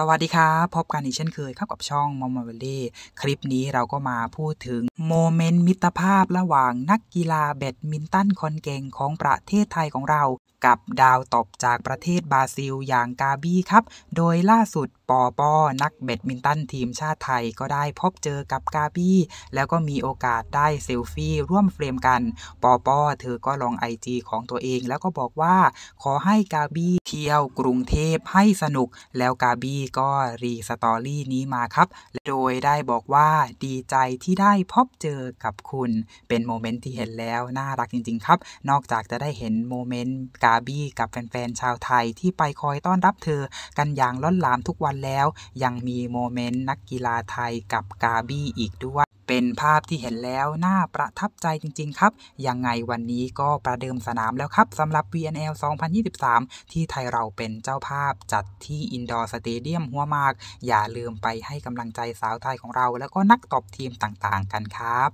สวัสดีครับพบกันอีกเช่นเคยครับกับช่องมอมเวลลี่คลิปนี้เราก็มาพูดถึง โมเมนต์มิตรภาพระหว่างนักกีฬาแบดมินตันคนเก่งของประเทศไทยของเรากับ ดาวตบจากประเทศบราซิล อย่าง กาบี้ ครับ โดยล่าสุดปอปอนักแบดมินตัน ทีมชาติไทยก็ได้พบเจอกับกาบี้ แล้วก็มีโอกาสได้เซลฟี่ร่วมเฟรมกันปอปอเธอก็ลงไอจีของตัวเอง แล้วก็บอกว่า ขอให้กาบี้เที่ยวกรุงเทพให้สนุก แล้วกาบี้ก็รีสตอรี่นี้มาครับโดยได้บอกว่าดีใจที่ได้พบเจอกับคุณเป็นโมเมนต์ที่เห็นแล้วน่ารักจริงๆครับนอกจากจะได้เห็นโมเมนต์กาาร์บี้กับแฟนๆชาวไทยที่ไปคอยต้อนรับเธอ กันอย่างล้นหลามทุกวันแล้ว ยังมีโมเมนต์นักกีฬาไทยกับกาบี้อีกด้วย เป็นภาพที่เห็นแล้วน่าประทับใจจริงๆครับ ยังไงวันนี้ก็ประเดิมสนามแล้วครับสำหรับ VNL 2023 ที่ไทยเราเป็นเจ้าภาพจัดที่อินดอร์สเตเดียมหัวมาก อย่าลืมไปให้กำลังใจสาวไทยของเรา แล้วก็นักตบทีมต่างๆ กันครับ